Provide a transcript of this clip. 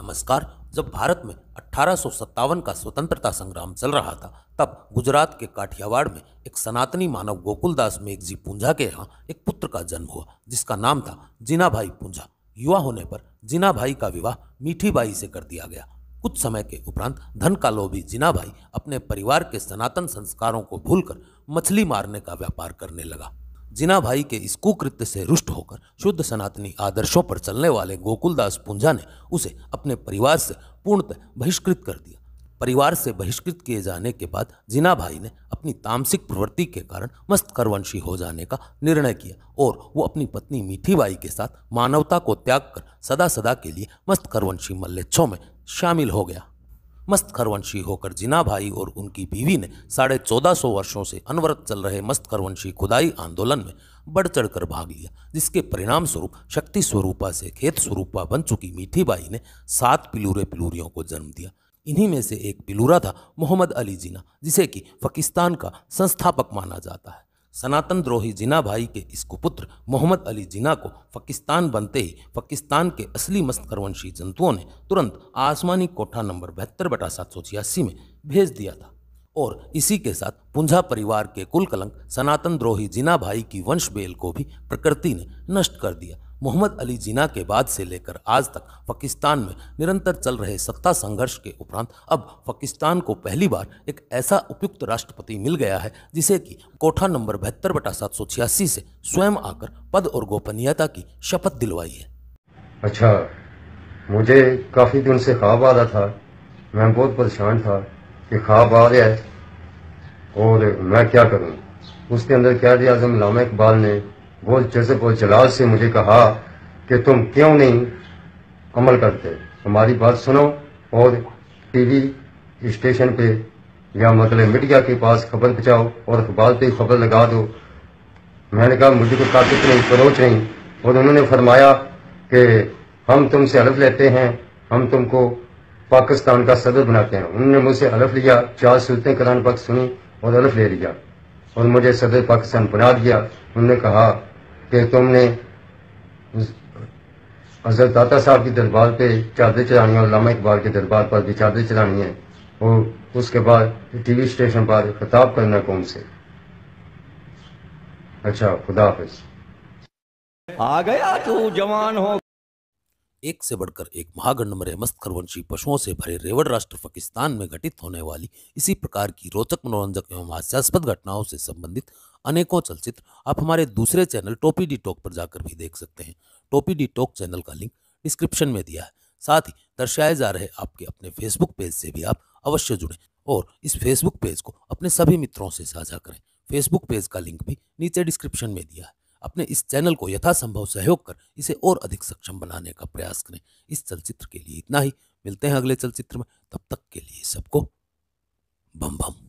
नमस्कार जब भारत में अठारह का स्वतंत्रता संग्राम चल रहा था तब गुजरात के काठियावाड़ में एक सनातनी मानव गोकुलदास मेघजी पूंजा के यहाँ एक पुत्र का जन्म हुआ जिसका नाम था जिना भाई पूंजा युवा होने पर जिना भाई का विवाह मीठी बाई से कर दिया गया कुछ समय के उपरांत धन का लोभी जिना भाई अपने परिवार के सनातन संस्कारों को भूलकर मछली मारने का व्यापार करने लगा जिना भाई के इस कुकृत्य से रुष्ट होकर शुद्ध सनातनी आदर्शों पर चलने वाले गोकुलदास पुंजा ने उसे अपने परिवार से पूर्णतः बहिष्कृत कर दिया परिवार से बहिष्कृत किए जाने के बाद जिना भाई ने अपनी तामसिक प्रवृत्ति के कारण मस्त करवंशी हो जाने का निर्णय किया और वो अपनी पत्नी मीठी बाई के साथ मानवता को त्याग कर सदा सदा के लिए मस्त करवंशी मल्लेच्छों में शामिल हो गया मस्त खरवंशी होकर जिना भाई और उनकी बीवी ने साढ़े चौदह सौ वर्षों से अनवरत चल रहे मस्त खरवंशी खुदाई आंदोलन में बढ़ चढ़ कर भाग लिया जिसके परिणाम स्वरूप शक्ति स्वरूपा से खेत स्वरूपा बन चुकी मीठी बाई ने सात पिलूरे पिलूरियों को जन्म दिया इन्हीं में से एक पिलूरा था मोहम्मद अली जिना जिसे कि पाकिस्तान का संस्थापक माना जाता है सनातन द्रोही जिना भाई के इस कुपुत्र मोहम्मद अली जिना को पाकिस्तान बनते ही पाकिस्तान के असली मस्तकरवंशी जंतुओं ने तुरंत आसमानी कोठा नंबर बहत्तर बटा सात सौ छियासी में भेज दिया था और इसी के साथ पुंझा परिवार के कुल कलंक सनातन द्रोही जिना भाई की वंशबेल को भी प्रकृति ने नष्ट कर दिया मोहम्मद अली जिना के बाद से लेकर आज तक पाकिस्तान में निरंतर चल रहे सत्ता संघर्ष के उपरांत अब पाकिस्तान को पहली बार एक ऐसा उपयुक्त राष्ट्रपति मिल गया है जिसे कि कोठा नंबर बहत्तर बटा सात सौ छियासी से स्वयं आकर पद और गोपनीयता की शपथ दिलवाई है अच्छा मुझे काफ़ी दिन से ख्वाब आ रहा था मैं बहुत परेशान था कि ख्वाब आ रहा है और मैं क्या करूं उसके अंदर क्या आजम लामा इकबाल ने बहुत जज्ब और जलाल से मुझे कहा कि तुम क्यों नहीं अमल करते हमारी बात सुनो और टीवी स्टेशन पे या मतलब मीडिया के पास खबर बचाओ और अखबार पे खबर लगा दो मैंने कहा मुझे को ताकत नहीं खरोच नहीं और उन्होंने फरमाया कि हम तुमसे हलफ लेते हैं हम तुमको पाकिस्तान का सदर बनाते हैं उन्होंने मुझसे हलफ लिया चार सूरतें कलान पक्ष सुनी और हलफ ले लिया और मुझे सदर पाकिस्तान बना दिया उन्होंने कहा कि तुमने हजरत दाता साहब के दरबार पे चादर चलानी है और लामा इकबाल के दरबार पर भी चादर चलानी है और उसके बाद टीवी स्टेशन पर खिताब करना कौन से अच्छा खुदा हाफिज आ गया तू जवान हो एक से बढ़कर एक महागंड में मस्त खरवंशी पशुओं से भरे रेवड़ राष्ट्र पाकिस्तान में घटित होने वाली इसी प्रकार की रोचक मनोरंजक एवं हास्यास्पद घटनाओं से संबंधित अनेकों चलचित्र आप हमारे दूसरे चैनल टोपी डी टॉक पर जाकर भी देख सकते हैं टोपी डी टॉक चैनल का लिंक डिस्क्रिप्शन में दिया है साथ ही दर्शाए जा रहे आपके अपने फेसबुक पेज से भी आप अवश्य जुड़ें और इस फेसबुक पेज को अपने सभी मित्रों से साझा करें फेसबुक पेज का लिंक भी नीचे डिस्क्रिप्शन में दिया है अपने इस चैनल को यथासंभव सहयोग कर इसे और अधिक सक्षम बनाने का प्रयास करें इस चलचित्र के लिए इतना ही मिलते हैं अगले चलचित्र में तब तक के लिए सबको बम बम